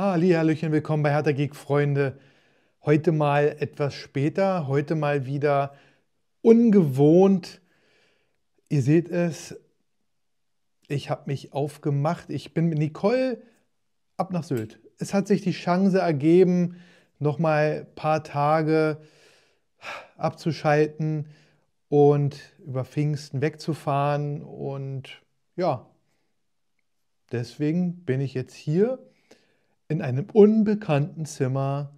Halli, Hallöchen, willkommen bei Hertha Geek, Freunde. Heute mal etwas später, heute mal wieder ungewohnt. Ihr seht es, ich habe mich aufgemacht. Ich bin mit Nicole ab nach Sylt. Es hat sich die Chance ergeben, nochmal ein paar Tage abzuschalten und über Pfingsten wegzufahren. Und ja, deswegen bin ich jetzt hier in einem unbekannten Zimmer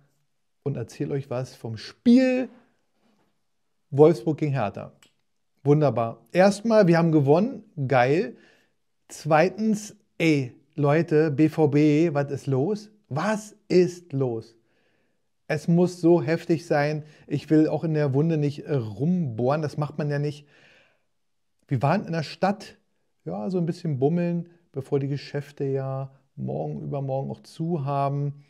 und erzähle euch was vom Spiel Wolfsburg gegen Hertha. Wunderbar. Erstmal, wir haben gewonnen. Geil. Zweitens, ey, Leute, BVB, was ist los? Was ist los? Es muss so heftig sein. Ich will auch in der Wunde nicht äh, rumbohren. Das macht man ja nicht. Wir waren in der Stadt, ja, so ein bisschen bummeln, bevor die Geschäfte ja morgen, übermorgen auch zu haben.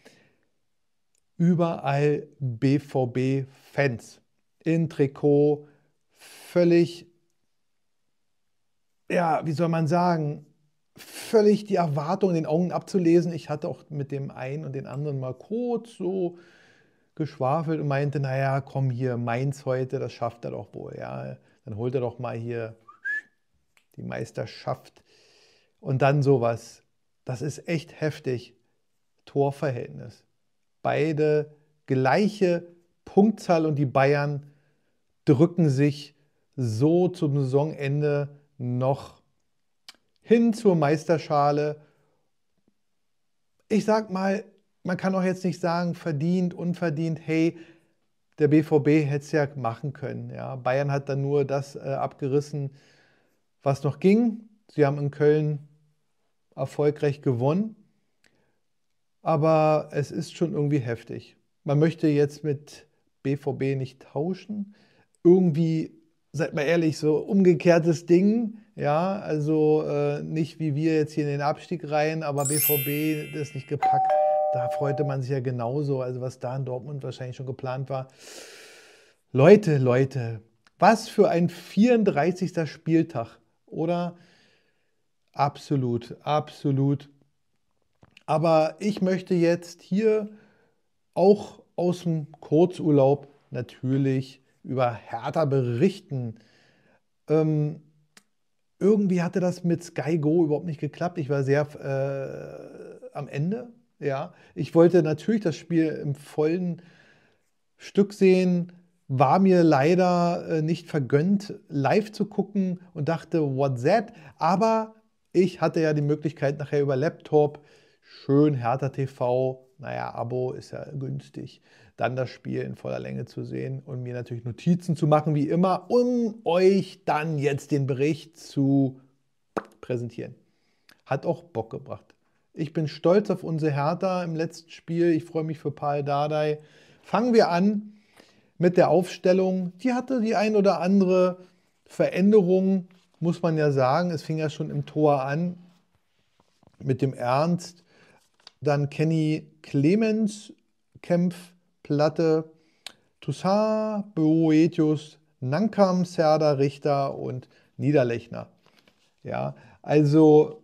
Überall BVB-Fans in Trikot, völlig, ja, wie soll man sagen, völlig die Erwartung in den Augen abzulesen. Ich hatte auch mit dem einen und den anderen mal kurz so geschwafelt und meinte, naja, komm hier, Mainz heute, das schafft er doch wohl. Ja, dann holt er doch mal hier die Meisterschaft und dann sowas. Das ist echt heftig. Torverhältnis. Beide gleiche Punktzahl und die Bayern drücken sich so zum Saisonende noch hin zur Meisterschale. Ich sag mal, man kann auch jetzt nicht sagen, verdient, unverdient, hey, der BVB hätte es ja machen können. Ja. Bayern hat dann nur das äh, abgerissen, was noch ging. Sie haben in Köln erfolgreich gewonnen. Aber es ist schon irgendwie heftig. Man möchte jetzt mit BVB nicht tauschen. Irgendwie, seid mal ehrlich, so umgekehrtes Ding. Ja, also äh, nicht wie wir jetzt hier in den Abstieg rein, aber BVB ist nicht gepackt. Da freute man sich ja genauso. Also was da in Dortmund wahrscheinlich schon geplant war. Leute, Leute, was für ein 34. Spieltag, oder? Absolut, absolut. Aber ich möchte jetzt hier auch aus dem Kurzurlaub natürlich über Hertha berichten. Ähm, irgendwie hatte das mit Sky Go überhaupt nicht geklappt. Ich war sehr äh, am Ende. Ja, ich wollte natürlich das Spiel im vollen Stück sehen, war mir leider äh, nicht vergönnt, live zu gucken und dachte, what's that? Aber ich hatte ja die Möglichkeit, nachher über Laptop schön Hertha TV, naja, Abo ist ja günstig, dann das Spiel in voller Länge zu sehen und mir natürlich Notizen zu machen, wie immer, um euch dann jetzt den Bericht zu präsentieren. Hat auch Bock gebracht. Ich bin stolz auf unsere Hertha im letzten Spiel. Ich freue mich für Paul Dardai. Fangen wir an mit der Aufstellung. Die hatte die ein oder andere Veränderung muss man ja sagen, es fing ja schon im Tor an mit dem Ernst. Dann Kenny Clemens, Kämpfplatte, Toussaint, Boetius, Nankam, Serda, Richter und Niederlechner. Ja, also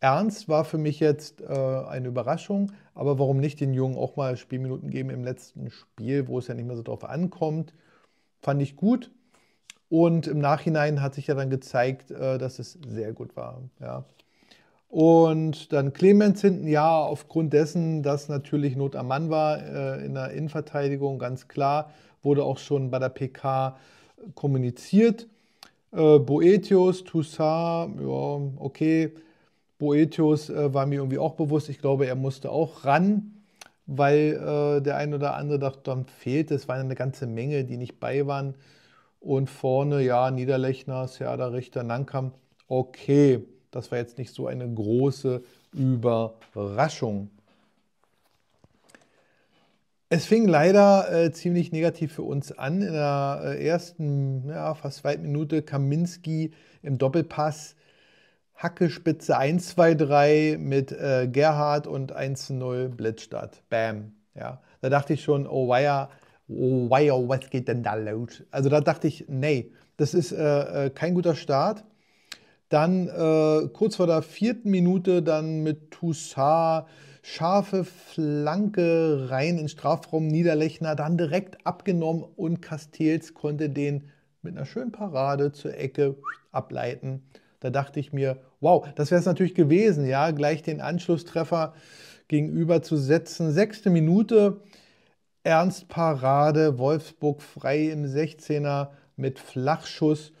Ernst war für mich jetzt äh, eine Überraschung, aber warum nicht den Jungen auch mal Spielminuten geben im letzten Spiel, wo es ja nicht mehr so drauf ankommt, fand ich gut. Und im Nachhinein hat sich ja dann gezeigt, äh, dass es sehr gut war. Ja. Und dann Clemens hinten, ja, aufgrund dessen, dass natürlich Not am Mann war äh, in der Innenverteidigung, ganz klar, wurde auch schon bei der PK kommuniziert. Äh, Boetius, Toussaint, ja, okay. Boetius war mir irgendwie auch bewusst. Ich glaube, er musste auch ran weil der ein oder andere dachte, dann fehlt es, waren eine ganze Menge, die nicht bei waren. Und vorne, ja, Niederlechner, Serda Richter, Nankam. Okay, das war jetzt nicht so eine große Überraschung. Es fing leider äh, ziemlich negativ für uns an. In der äh, ersten, ja, fast zweiten Minute Kaminski im Doppelpass. Hacke Spitze 1, 2, 3 mit äh, Gerhard und 1 0 Blitzstadt. Bam. Ja. Da dachte ich schon, oh Ja, oh, wow, was geht denn da los? Also da dachte ich, nee, das ist äh, äh, kein guter Start. Dann äh, kurz vor der vierten Minute dann mit Toussaint scharfe Flanke rein in Strafraum Niederlechner, dann direkt abgenommen und Castells konnte den mit einer schönen Parade zur Ecke ableiten. Da dachte ich mir, wow, das wäre es natürlich gewesen, ja, gleich den Anschlusstreffer gegenüber zu setzen. Sechste Minute, Ernstparade, Wolfsburg frei im 16er mit Flachschuss.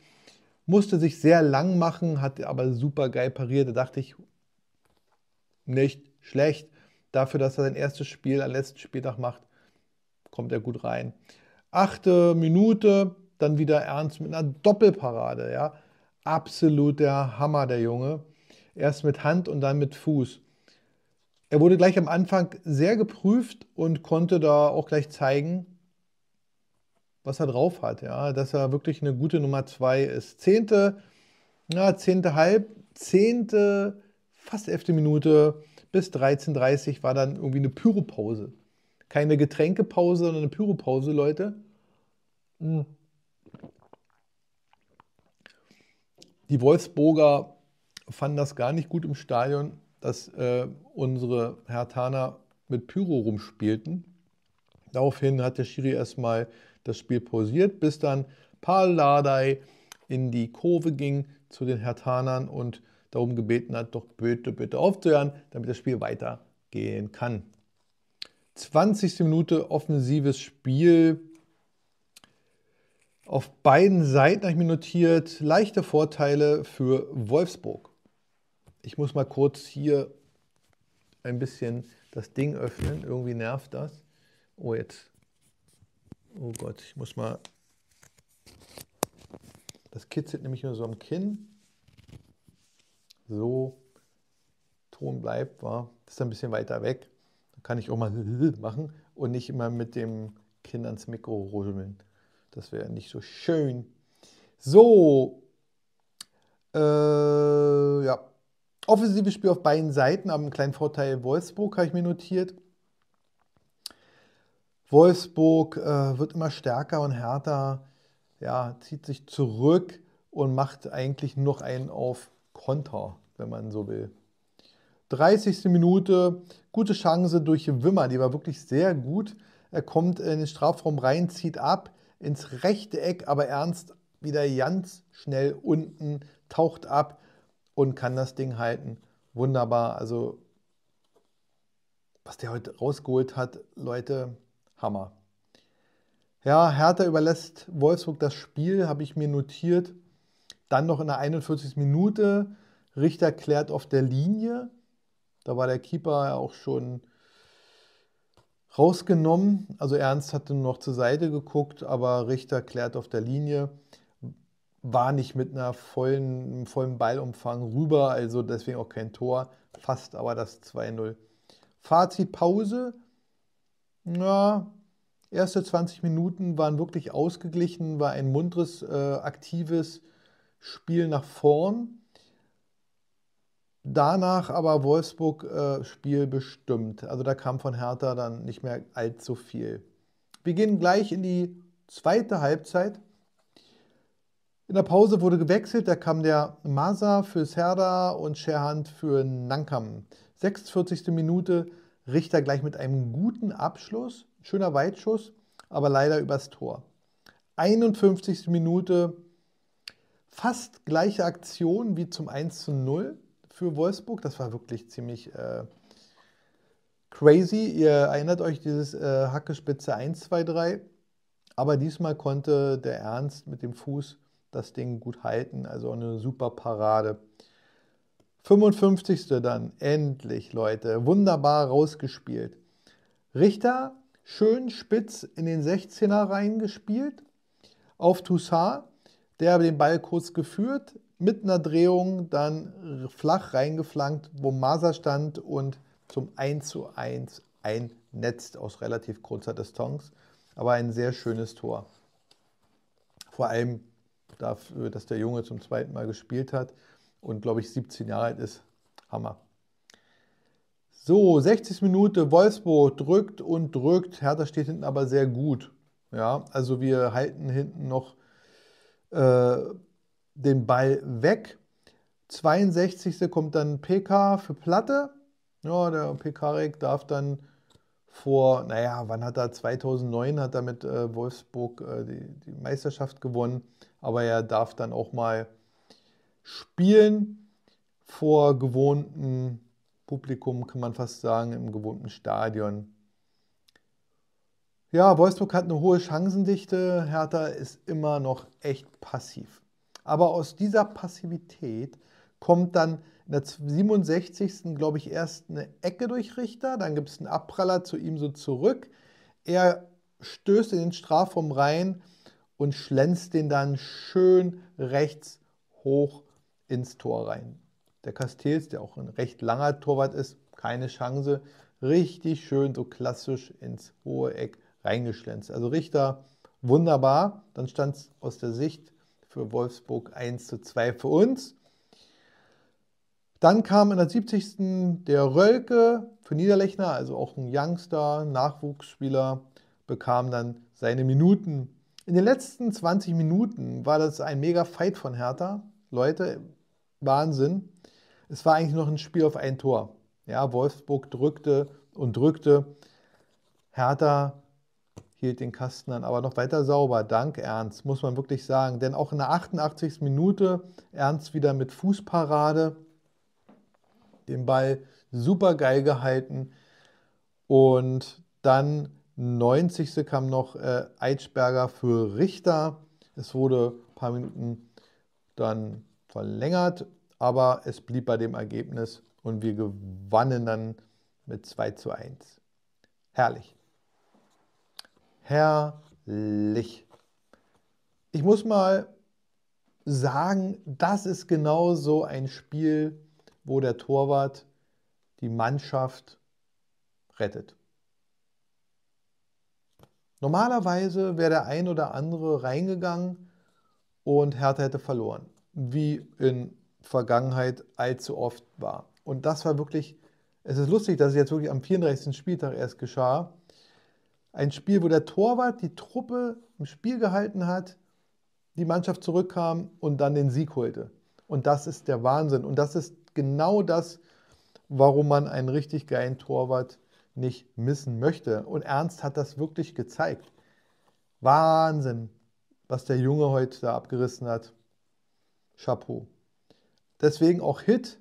Musste sich sehr lang machen, hat aber super geil pariert. Da dachte ich, nicht schlecht. Dafür, dass er sein erstes Spiel am letzten Spieltag macht, kommt er gut rein. Achte Minute, dann wieder Ernst mit einer Doppelparade. Ja? Absolut der Hammer, der Junge. Erst mit Hand und dann mit Fuß. Er wurde gleich am Anfang sehr geprüft und konnte da auch gleich zeigen, was er drauf hat. Ja? Dass er wirklich eine gute Nummer 2 ist. Zehnte, ja, zehnte halb, zehnte, fast elfte Minute bis 13.30 war dann irgendwie eine Pyropause. Keine Getränkepause, sondern eine Pyropause, Leute. Hm. Die Wolfsburger fanden das gar nicht gut im Stadion dass äh, unsere Hertaner mit Pyro rumspielten. Daraufhin hat der Schiri erstmal das Spiel pausiert, bis dann Paladei in die Kurve ging zu den Hertanern und darum gebeten hat, doch bitte, bitte aufzuhören, damit das Spiel weitergehen kann. 20. Minute offensives Spiel. Auf beiden Seiten habe ich mir notiert leichte Vorteile für Wolfsburg. Ich muss mal kurz hier ein bisschen das Ding öffnen. Irgendwie nervt das. Oh, jetzt. Oh Gott, ich muss mal. Das kitzelt nämlich nur so am Kinn. So. Ton bleibt, war. Das ist ein bisschen weiter weg. Da kann ich auch mal machen und nicht immer mit dem Kinn ans Mikro rütteln. Das wäre nicht so schön. So. Äh, ja offensives Spiel auf beiden Seiten, aber einen kleinen Vorteil Wolfsburg habe ich mir notiert. Wolfsburg äh, wird immer stärker und härter, ja, zieht sich zurück und macht eigentlich noch einen auf Konter, wenn man so will. 30. Minute, gute Chance durch Wimmer, die war wirklich sehr gut. Er kommt in den Strafraum rein, zieht ab ins rechte Eck, aber Ernst wieder ganz schnell unten, taucht ab, und kann das Ding halten. Wunderbar. Also, was der heute rausgeholt hat, Leute, Hammer. Ja, Hertha überlässt Wolfsburg das Spiel, habe ich mir notiert. Dann noch in der 41. Minute. Richter klärt auf der Linie. Da war der Keeper ja auch schon rausgenommen. Also Ernst hatte noch zur Seite geguckt, aber Richter klärt auf der Linie war nicht mit einer vollen, vollen Ballumfang rüber, also deswegen auch kein Tor, fast aber das 2-0. Fazit Pause. Ja, erste 20 Minuten waren wirklich ausgeglichen, war ein munteres, äh, aktives Spiel nach vorn. Danach aber Wolfsburg äh, Spiel bestimmt. Also da kam von Hertha dann nicht mehr allzu viel. Wir gehen gleich in die zweite Halbzeit. In der Pause wurde gewechselt, da kam der Masa für Serda und Sherhand für Nankam. 46. Minute, Richter gleich mit einem guten Abschluss, schöner Weitschuss, aber leider übers Tor. 51. Minute, fast gleiche Aktion wie zum 1 zu 0 für Wolfsburg. Das war wirklich ziemlich äh, crazy. Ihr erinnert euch dieses äh, Hackespitze 1, 2, 3. Aber diesmal konnte der Ernst mit dem Fuß das Ding gut halten. Also eine super Parade. 55. dann, endlich, Leute. Wunderbar rausgespielt. Richter schön spitz in den 16er reingespielt. Auf Toussaint, der den Ball kurz geführt, mit einer Drehung dann flach reingeflankt, wo Maser stand und zum 1 zu 1 einnetzt aus relativ kurzer Distanz. Aber ein sehr schönes Tor. Vor allem dafür, dass der Junge zum zweiten Mal gespielt hat und, glaube ich, 17 Jahre alt ist. Hammer. So, 60 Minute Wolfsburg drückt und drückt. Hertha steht hinten aber sehr gut. Ja, also wir halten hinten noch äh, den Ball weg. 62. kommt dann PK für Platte. Ja, der Pekarek darf dann vor, naja, wann hat er? 2009 hat er mit äh, Wolfsburg äh, die, die, Meisterschaft gewonnen aber er darf dann auch mal spielen vor gewohntem Publikum, kann man fast sagen, im gewohnten Stadion. Ja, Wolfsburg hat eine hohe Chancendichte, Hertha ist immer noch echt passiv. Aber aus dieser Passivität kommt dann in der 67. glaube ich erst eine Ecke durch Richter, dann gibt es einen Abpraller zu ihm so zurück. Er stößt in den Strafraum rein, und schlänzt den dann schön rechts hoch ins Tor rein. Der Castells, der auch ein recht langer Torwart ist, keine Chance, richtig schön so klassisch ins hohe Eck reingeschlänzt. Also Richter wunderbar. Dann stand es aus der Sicht für Wolfsburg 1 zu 2 für uns. Dann kam in der 70. der Rölke für Niederlechner, also auch ein Youngster, Nachwuchsspieler, bekam dann seine Minuten in den letzten 20 Minuten war das ein mega Fight von Hertha. Leute, Wahnsinn. Es war eigentlich noch ein Spiel auf ein Tor. Ja, Wolfsburg drückte und drückte. Hertha hielt den Kasten dann aber noch weiter sauber. Dank Ernst, muss man wirklich sagen. Denn auch in der 88. Minute Ernst wieder mit Fußparade. Den Ball super geil gehalten. Und dann 90. kam noch äh, Eitschberger für Richter. Es wurde ein paar Minuten dann verlängert, aber es blieb bei dem Ergebnis und wir gewannen dann mit 2 zu 1. Herrlich. Herrlich. Ich muss mal sagen, das ist genau so ein Spiel, wo der Torwart die Mannschaft rettet. Normalerweise wäre der ein oder andere reingegangen und Hertha hätte verloren, wie in Vergangenheit allzu oft war. Und das war wirklich, es ist lustig, dass es jetzt wirklich am 34. Spieltag erst geschah. Ein Spiel, wo der Torwart die Truppe im Spiel gehalten hat, die Mannschaft zurückkam und dann den Sieg holte. Und das ist der Wahnsinn. Und das ist genau das, warum man einen richtig geilen Torwart nicht missen möchte. Und Ernst hat das wirklich gezeigt. Wahnsinn, was der Junge heute da abgerissen hat. Chapeau. Deswegen auch Hit.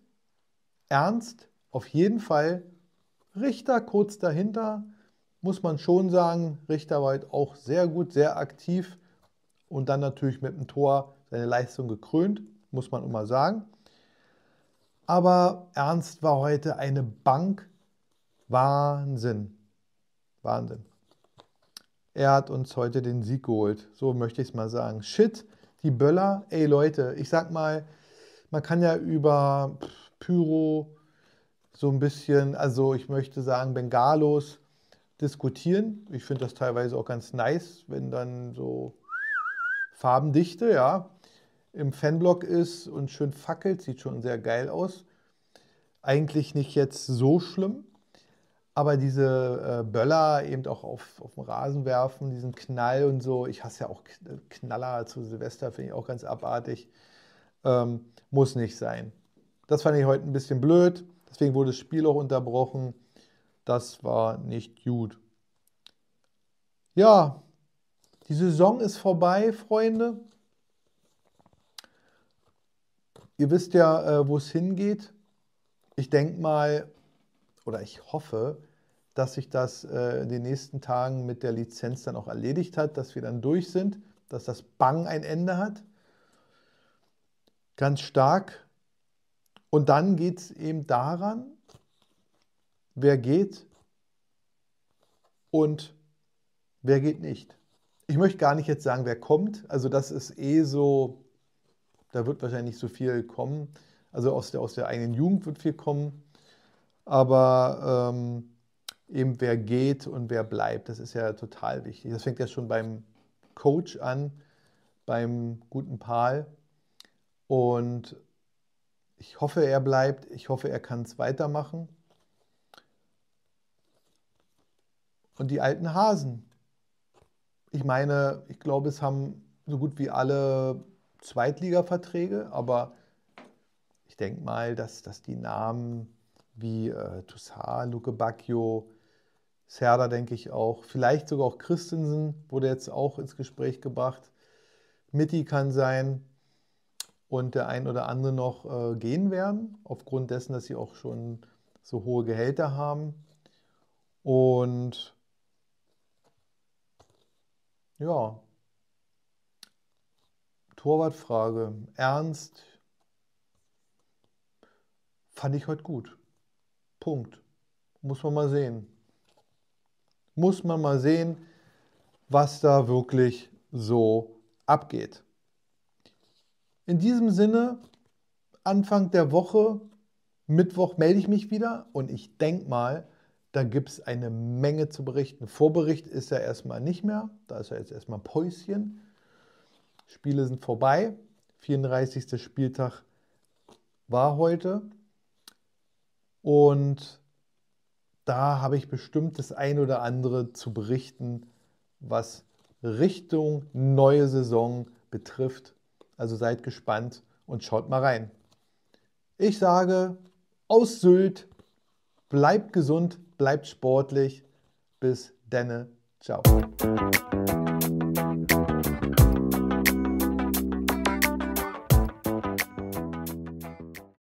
Ernst, auf jeden Fall. Richter kurz dahinter, muss man schon sagen. Richter war heute auch sehr gut, sehr aktiv. Und dann natürlich mit dem Tor seine Leistung gekrönt, muss man immer sagen. Aber Ernst war heute eine Bank Wahnsinn. Wahnsinn. Er hat uns heute den Sieg geholt. So möchte ich es mal sagen. Shit, die Böller. Ey Leute, ich sag mal, man kann ja über Pyro so ein bisschen, also ich möchte sagen, Bengalos diskutieren. Ich finde das teilweise auch ganz nice, wenn dann so Farbendichte, ja, im Fanblock ist und schön fackelt, sieht schon sehr geil aus. Eigentlich nicht jetzt so schlimm, aber diese äh, Böller eben auch auf, auf den Rasen werfen, diesen Knall und so, ich hasse ja auch äh, Knaller zu Silvester, finde ich auch ganz abartig, ähm, muss nicht sein. Das fand ich heute ein bisschen blöd, deswegen wurde das Spiel auch unterbrochen. Das war nicht gut. Ja, die Saison ist vorbei, Freunde. Ihr wisst ja, äh, wo es hingeht. Ich denke mal, oder ich hoffe, dass sich das äh, in den nächsten Tagen mit der Lizenz dann auch erledigt hat, dass wir dann durch sind, dass das Bang ein Ende hat. Ganz stark. Und dann geht es eben daran, wer geht und wer geht nicht. Ich möchte gar nicht jetzt sagen, wer kommt. Also das ist eh so, da wird wahrscheinlich nicht so viel kommen. Also aus der, aus der eigenen Jugend wird viel kommen. Aber ähm, eben wer geht und wer bleibt. Das ist ja total wichtig. Das fängt ja schon beim Coach an, beim guten Paul. Und ich hoffe, er bleibt. Ich hoffe, er kann es weitermachen. Und die alten Hasen. Ich meine, ich glaube, es haben so gut wie alle Zweitliga-Verträge, aber ich denke mal, dass, dass die Namen wie äh, Toussaint, Luke Bacchio, Serda, denke ich auch. Vielleicht sogar auch Christensen wurde jetzt auch ins Gespräch gebracht. Mitty kann sein und der ein oder andere noch äh, gehen werden, aufgrund dessen, dass sie auch schon so hohe Gehälter haben. Und ja, Torwartfrage. Ernst fand ich heute gut. Punkt. Muss man mal sehen muss man mal sehen, was da wirklich so abgeht. In diesem Sinne, Anfang der Woche, Mittwoch melde ich mich wieder und ich denke mal, da gibt es eine Menge zu berichten. Vorbericht ist ja erstmal nicht mehr, da ist ja jetzt erstmal Päuschen. Spiele sind vorbei. 34. Spieltag war heute. Und da habe ich bestimmt das ein oder andere zu berichten, was Richtung neue Saison betrifft. Also seid gespannt und schaut mal rein. Ich sage aus Sylt, bleibt gesund, bleibt sportlich. Bis denne. Ciao.